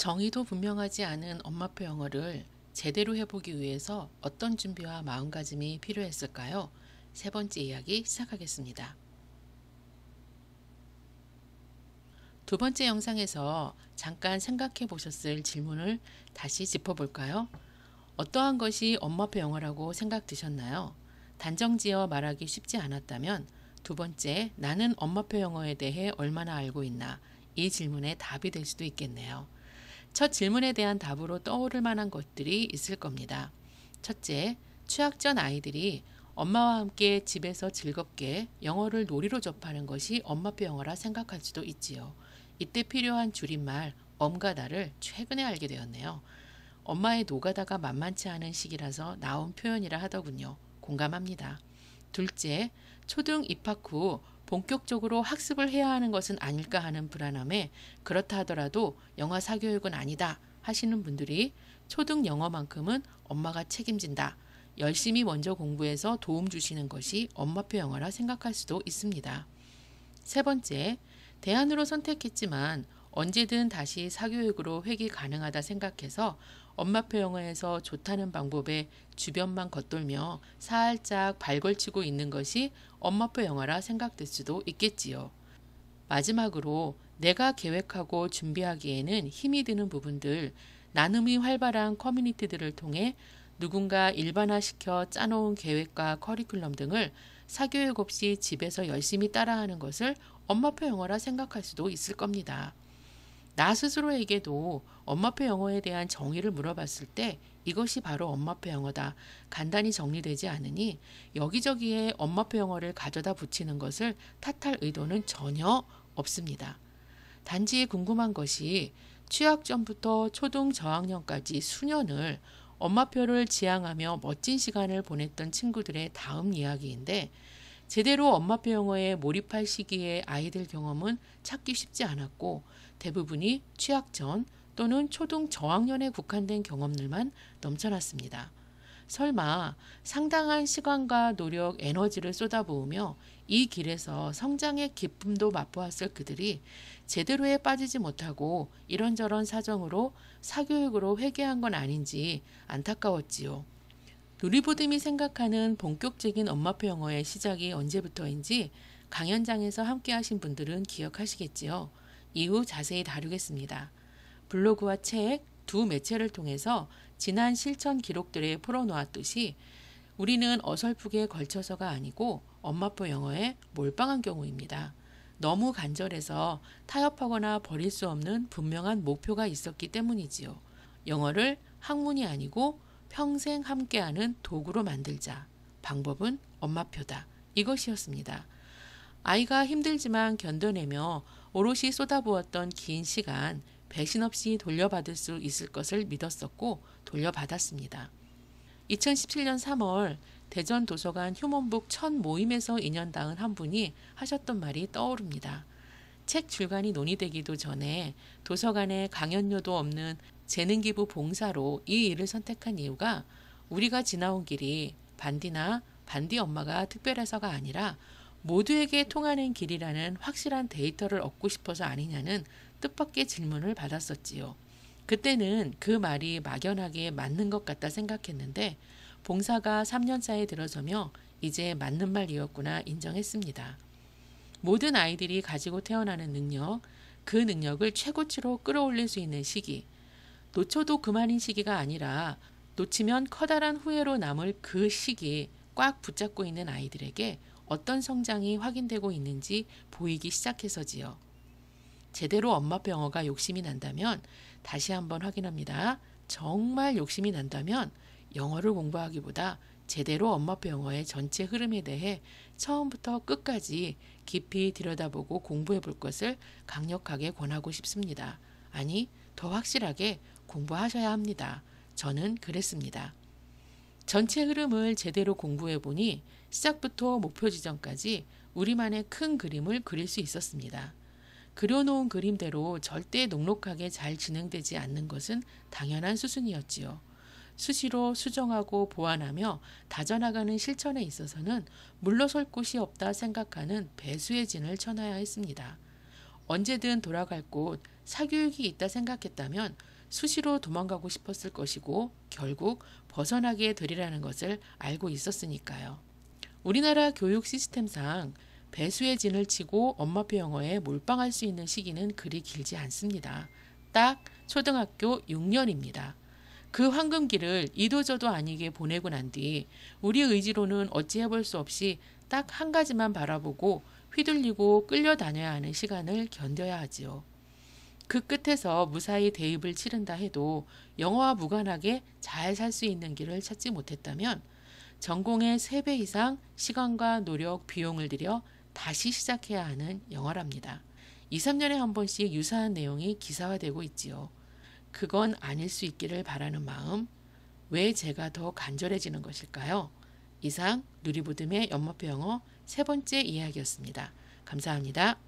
정의도 분명하지 않은 엄마표 영어를 제대로 해보기 위해서 어떤 준비와 마음가짐이 필요했을까요? 세 번째 이야기 시작하겠습니다. 두 번째 영상에서 잠깐 생각해 보셨을 질문을 다시 짚어볼까요? 어떠한 것이 엄마표 영어라고 생각되셨나요 단정지어 말하기 쉽지 않았다면 두 번째, 나는 엄마표 영어에 대해 얼마나 알고 있나? 이 질문에 답이 될 수도 있겠네요. 첫 질문에 대한 답으로 떠오를 만한 것들이 있을 겁니다. 첫째, 취학전 아이들이 엄마와 함께 집에서 즐겁게 영어를 놀이로 접하는 것이 엄마표 영어라 생각할 수도 있지요. 이때 필요한 줄임말 엄가다를 최근에 알게 되었네요. 엄마의 노가다가 만만치 않은 시기라서 나온 표현이라 하더군요. 공감합니다. 둘째, 초등 입학 후 본격적으로 학습을 해야 하는 것은 아닐까 하는 불안함에 그렇다 하더라도 영어 사교육은 아니다 하시는 분들이 초등 영어만큼은 엄마가 책임진다. 열심히 먼저 공부해서 도움 주시는 것이 엄마표 영어라 생각할 수도 있습니다. 세 번째, 대안으로 선택했지만 언제든 다시 사교육으로 회귀 가능하다 생각해서 엄마표 영화에서 좋다는 방법에 주변만 겉돌며 살짝 발걸치고 있는 것이 엄마표 영화라 생각될 수도 있겠지요. 마지막으로 내가 계획하고 준비하기에는 힘이 드는 부분들, 나눔이 활발한 커뮤니티들을 통해 누군가 일반화시켜 짜놓은 계획과 커리큘럼 등을 사교육 없이 집에서 열심히 따라하는 것을 엄마표 영화라 생각할 수도 있을 겁니다. 나 스스로에게도 엄마표 영어에 대한 정의를 물어봤을 때 이것이 바로 엄마표 영어다. 간단히 정리되지 않으니 여기저기에 엄마표 영어를 가져다 붙이는 것을 탓할 의도는 전혀 없습니다. 단지 궁금한 것이 취학전부터 초등 저학년까지 수년을 엄마표를 지향하며 멋진 시간을 보냈던 친구들의 다음 이야기인데 제대로 엄마표 영어에 몰입할 시기에 아이들 경험은 찾기 쉽지 않았고 대부분이 취학 전 또는 초등 저학년에 국한된 경험들만 넘쳐났습니다. 설마 상당한 시간과 노력, 에너지를 쏟아부으며 이 길에서 성장의 기쁨도 맛보았을 그들이 제대로에 빠지지 못하고 이런저런 사정으로 사교육으로 회개한 건 아닌지 안타까웠지요. 놀이보듬이 생각하는 본격적인 엄마표 영어의 시작이 언제부터인지 강연장에서 함께 하신 분들은 기억하시겠지요. 이후 자세히 다루겠습니다. 블로그와 책 두 매체를 통해서 지난 실천 기록들에 풀어놓았듯이 우리는 어설프게 걸쳐서가 아니고 엄마표 영어에 몰빵한 경우입니다. 너무 간절해서 타협하거나 버릴 수 없는 분명한 목표가 있었기 때문이지요. 영어를 학문이 아니고 평생 함께하는 도구로 만들자. 방법은 엄마표다. 이것이었습니다. 아이가 힘들지만 견뎌내며 오롯이 쏟아부었던 긴 시간 배신 없이 돌려받을 수 있을 것을 믿었었고 돌려받았습니다. 2017년 3월 대전 도서관 휴먼북 첫 모임에서 인연 닿은 한 분이 하셨던 말이 떠오릅니다. 책 출간이 논의되기도 전에 도서관에 강연료도 없는 재능기부 봉사로 이 일을 선택한 이유가 우리가 지나온 길이 반디나 반디 엄마가 특별해서가 아니라 모두에게 통하는 길이라는 확실한 데이터를 얻고 싶어서 아니냐는 뜻밖의 질문을 받았었지요. 그때는 그 말이 막연하게 맞는 것 같다 생각했는데 봉사가 3년차에 들어서며 이제 맞는 말이었구나 인정했습니다. 모든 아이들이 가지고 태어나는 능력, 그 능력을 최고치로 끌어올릴 수 있는 시기, 놓쳐도 그만인 시기가 아니라 놓치면 커다란 후회로 남을 그 시기 꽉 붙잡고 있는 아이들에게 어떤 성장이 확인되고 있는지 보이기 시작해서지요. 제대로 엄마 병어가 욕심이 난다면 다시 한번 확인합니다. 정말 욕심이 난다면 영어를 공부하기보다 제대로 엄마표 영어의 전체 흐름에 대해 처음부터 끝까지 깊이 들여다보고 공부해 볼 것을 강력하게 권하고 싶습니다. 아니, 더 확실하게 공부하셔야 합니다. 저는 그랬습니다. 전체 흐름을 제대로 공부해 보니 시작부터 목표 지점까지 우리만의 큰 그림을 그릴 수 있었습니다. 그려놓은 그림대로 절대 녹록하게 잘 진행되지 않는 것은 당연한 수순이었지요. 수시로 수정하고 보완하며 다져나가는 실천에 있어서는 물러설 곳이 없다 생각하는 배수의 진을 쳐놔야 했습니다. 언제든 돌아갈 곳, 사교육이 있다 생각했다면 수시로 도망가고 싶었을 것이고 결국 벗어나게 되리라는 것을 알고 있었으니까요. 우리나라 교육 시스템상 배수의 진을 치고 엄마표 영어에 몰빵할 수 있는 시기는 그리 길지 않습니다. 딱 초등학교 6년입니다. 그 황금기를 이도저도 아니게 보내고 난 뒤 우리 의지로는 어찌해볼 수 없이 딱 한 가지만 바라보고 휘둘리고 끌려다녀야 하는 시간을 견뎌야 하지요. 그 끝에서 무사히 대입을 치른다 해도 영어와 무관하게 잘 살 수 있는 길을 찾지 못했다면 전공의 3배 이상 시간과 노력, 비용을 들여 다시 시작해야 하는 영어랍니다. 2, 3년에 한 번씩 유사한 내용이 기사화되고 있지요. 그건 아닐 수 있기를 바라는 마음, 왜 제가 더 간절해지는 것일까요? 이상 누리부듬의 연마표 영어 세 번째 이야기였습니다. 감사합니다.